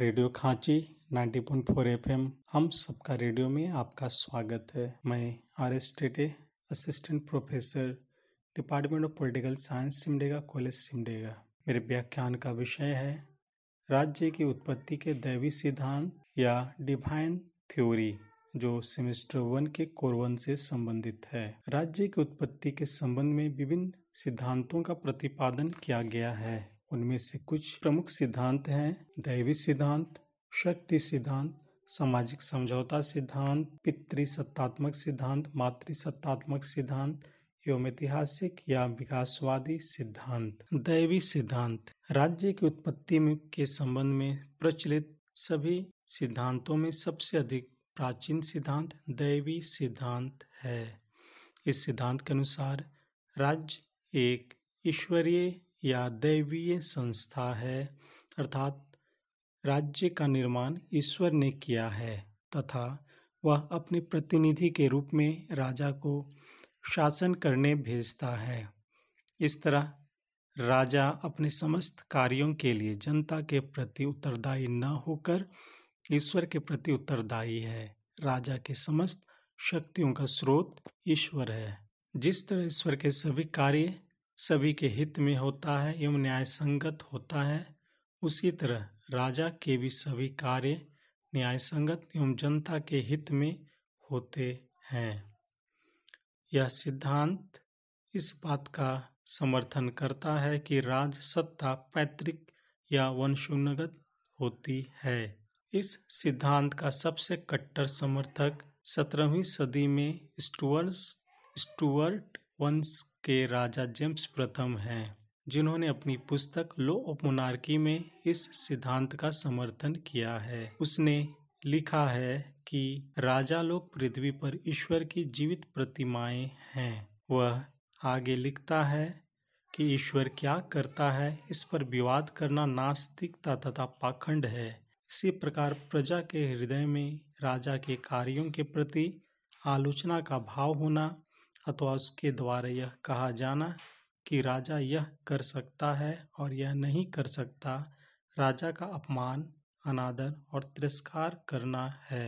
radio खांची 90.4 point हम सबका radio में आपका स्वागत है मैं R S Tete assistant professor department of political science Simdega college Simdega मेरे व्याख्यान का विषय है राज्य की उत्पत्ति के दैवी सिद्धांत या डिवाइन थ्योरी जो सेमेस्टर वन के कोरवन से संबंधित है राज्य की उत्पत्ति के संबंध में विभिन्न सिद्धांतों का प्रतिपादन किया गया है उनमें से कुछ प्रमुख सिद्धांत हैं दैवी सिद्धांत शक्ति सिद्धांत सामाजिक समझौता सिद्धांत पितृ सत्तात्मक सिद्धांत मातृ सत्तात्मक सिद्धांत एवं ऐतिहासिक या विकासवादी सिद्धांत दैवी सिद्धांत राज्य की उत्पत्ति में के संबंध में प्रचलित सभी सिद्धांतों में सबसे अधिक प्राचीन सिद्धांत दैवी सिद्धांत है इस सिद्धांत के अनुसार राज्य एक ईश्वरीय या दैवीय संस्था है अर्थात राज्य का निर्माण ईश्वर ने किया है तथा वह अपने प्रतिनिधि के रूप में राजा को शासन करने भेजता है इस तरह राजा अपने समस्त कार्यों के लिए जनता के प्रति उत्तरदायी न होकर ईश्वर के प्रति उत्तरदायी है राजा के समस्त शक्तियों का स्रोत ईश्वर है जिस तरह ईश्वर के सभी कार्य सभी के हित में होता है एवं न्याय संगत होता है उसी तरह राजा के भी सभी कार्य न्याय संगत एवं जनता के हित में होते हैं यह सिद्धांत इस बात का समर्थन करता है कि राज सत्ता पैतृक या वंशोन्नगत होती है इस सिद्धांत का सबसे कट्टर समर्थक सत्रहवीं सदी में स्टुअर्स स्टुअर्ट वंश के राजा जेम्स प्रथम हैं जिन्होंने अपनी पुस्तक लो ऑफ मोनार्की में इस सिद्धांत का समर्थन किया है उसने लिखा है कि राजा लोग पृथ्वी पर ईश्वर की जीवित प्रतिमाएं हैं वह आगे लिखता है कि ईश्वर क्या करता है इस पर विवाद करना नास्तिकता तथा पाखंड है इसी प्रकार प्रजा के हृदय में राजा के कार्यों के प्रति आलोचना का भाव होना अथवा उसके द्वारा यह कहा जाना कि राजा यह कर सकता है और यह नहीं कर सकता राजा का अपमान अनादर और तिरस्कार करना है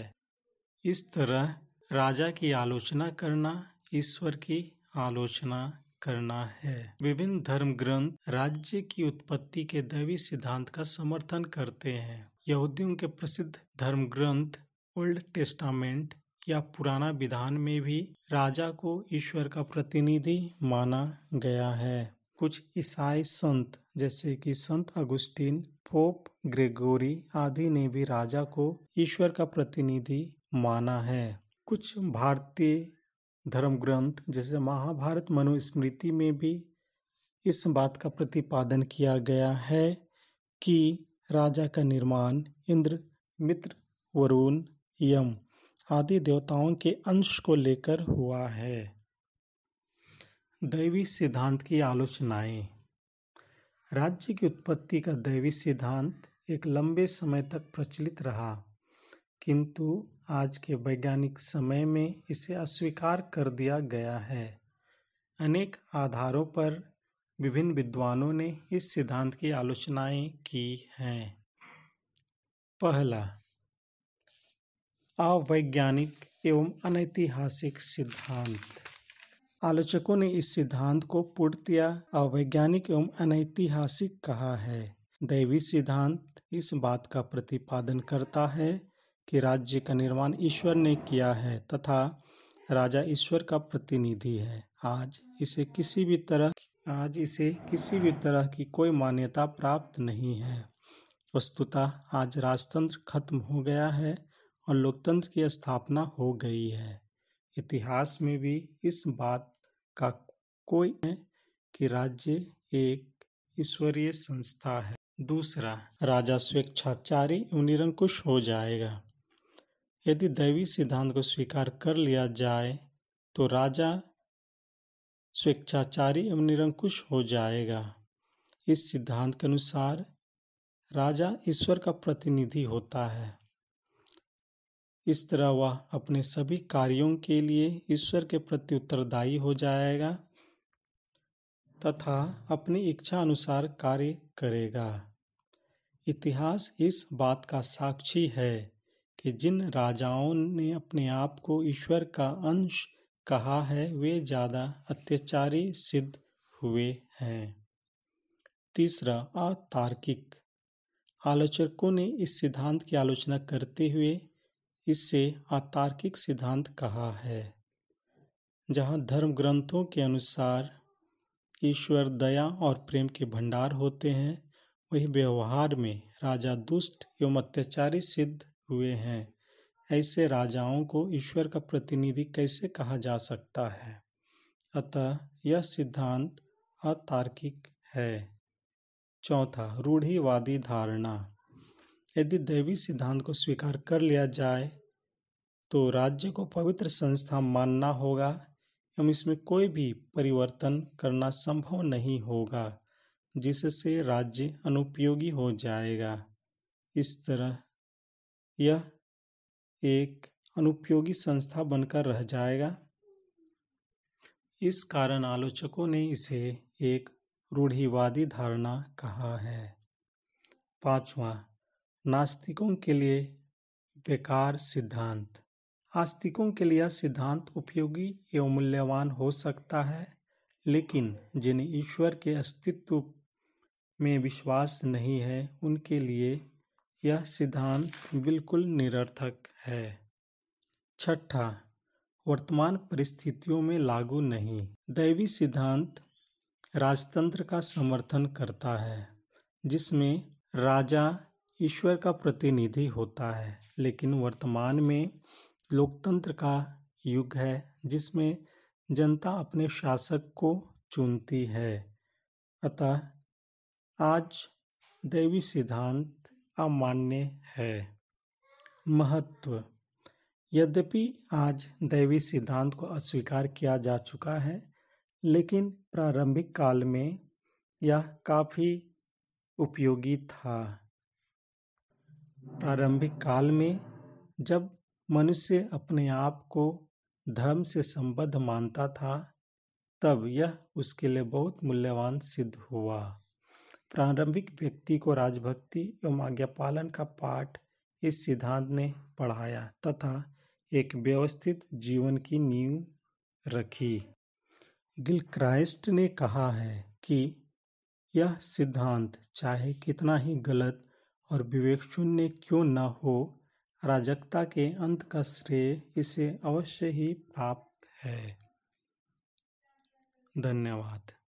इस तरह राजा की आलोचना करना ईश्वर की आलोचना करना है विभिन्न धर्म ग्रंथ राज्य की उत्पत्ति के दैवी सिद्धांत का समर्थन करते हैं यहूदियों के प्रसिद्ध धर्म ग्रंथ ओल्ड टेस्टामेंट या पुराना विधान में भी राजा को ईश्वर का प्रतिनिधि माना गया है कुछ ईसाई संत जैसे कि संत अगुस्टीन पोप ग्रेगोरी आदि ने भी राजा को ईश्वर का प्रतिनिधि माना है कुछ भारतीय धर्म ग्रंथ जैसे महाभारत मनुस्मृति में भी इस बात का प्रतिपादन किया गया है कि राजा का निर्माण इंद्र मित्र वरुण यम आदि देवताओं के अंश को लेकर हुआ है दैवी सिद्धांत की आलोचनाएं राज्य की उत्पत्ति का दैवी सिद्धांत एक लंबे समय तक प्रचलित रहा किंतु आज के वैज्ञानिक समय में इसे अस्वीकार कर दिया गया है अनेक आधारों पर विभिन्न विद्वानों ने इस सिद्धांत की आलोचनाएं की हैं पहला अवैज्ञानिक एवं अनैतिहासिक सिद्धांत आलोचकों ने इस सिद्धांत को पूर्णतया अवैज्ञानिक एवं अनैतिहासिक कहा है दैवी सिद्धांत इस बात का प्रतिपादन करता है कि राज्य का निर्माण ईश्वर ने किया है तथा राजा ईश्वर का प्रतिनिधि है आज इसे किसी भी तरह आज इसे किसी भी तरह की कोई मान्यता प्राप्त नहीं है वस्तुतः आज राजतंत्र खत्म हो गया है और लोकतंत्र की स्थापना हो गई है इतिहास में भी इस बात का कोई है कि राज्य एक ईश्वरीय संस्था है दूसरा राजा स्वेच्छाचारी एवं निरंकुश हो जाएगा यदि दैवी सिद्धांत को स्वीकार कर लिया जाए तो राजा स्वेच्छाचारी एवं निरंकुश हो जाएगा इस सिद्धांत के अनुसार राजा ईश्वर का प्रतिनिधि होता है इस तरह वह अपने सभी कार्यों के लिए ईश्वर के प्रति उत्तरदायी हो जाएगा तथा अपनी इच्छा अनुसार कार्य करेगा इतिहास इस बात का साक्षी है कि जिन राजाओं ने अपने आप को ईश्वर का अंश कहा है वे ज़्यादा अत्याचारी सिद्ध हुए हैं तीसरा अतार्किक आलोचकों ने इस सिद्धांत की आलोचना करते हुए इसे अतार्किक सिद्धांत कहा है जहाँ धर्म ग्रंथों के अनुसार ईश्वर दया और प्रेम के भंडार होते हैं वही व्यवहार में राजा दुष्ट एवं अत्याचारी सिद्ध हुए हैं ऐसे राजाओं को ईश्वर का प्रतिनिधि कैसे कहा जा सकता है अतः यह सिद्धांत अतार्किक है चौथा रूढ़िवादी धारणा यदि दैवी सिद्धांत को स्वीकार कर लिया जाए तो राज्य को पवित्र संस्था मानना होगा एवं इसमें कोई भी परिवर्तन करना संभव नहीं होगा जिससे राज्य अनुपयोगी हो जाएगा इस तरह यह एक अनुपयोगी संस्था बनकर रह जाएगा इस कारण आलोचकों ने इसे एक रूढ़िवादी धारणा कहा है पांचवा नास्तिकों के लिए बेकार सिद्धांत आस्तिकों के लिए सिद्धांत उपयोगी एवं मूल्यवान हो सकता है लेकिन जिन्हें ईश्वर के अस्तित्व में विश्वास नहीं है उनके लिए यह सिद्धांत बिल्कुल निरर्थक है छठा वर्तमान परिस्थितियों में लागू नहीं दैवी सिद्धांत राजतंत्र का समर्थन करता है जिसमें राजा ईश्वर का प्रतिनिधि होता है लेकिन वर्तमान में लोकतंत्र का युग है जिसमें जनता अपने शासक को चुनती है अतः आज दैवी सिद्धांत अमान्य है महत्व यद्यपि आज दैवी सिद्धांत को अस्वीकार किया जा चुका है लेकिन प्रारंभिक काल में यह काफ़ी उपयोगी था प्रारंभिक काल में जब मनुष्य अपने आप को धर्म से संबद्ध मानता था तब यह उसके लिए बहुत मूल्यवान सिद्ध हुआ प्रारंभिक व्यक्ति को राजभक्ति एवं आज्ञा पालन का पाठ इस सिद्धांत ने पढ़ाया तथा एक व्यवस्थित जीवन की नींव रखी गिल क्राइस्ट ने कहा है कि यह सिद्धांत चाहे कितना ही गलत और विवेक शून्य क्यों न हो अराजकता के अंत का श्रेय इसे अवश्य ही प्राप्त है धन्यवाद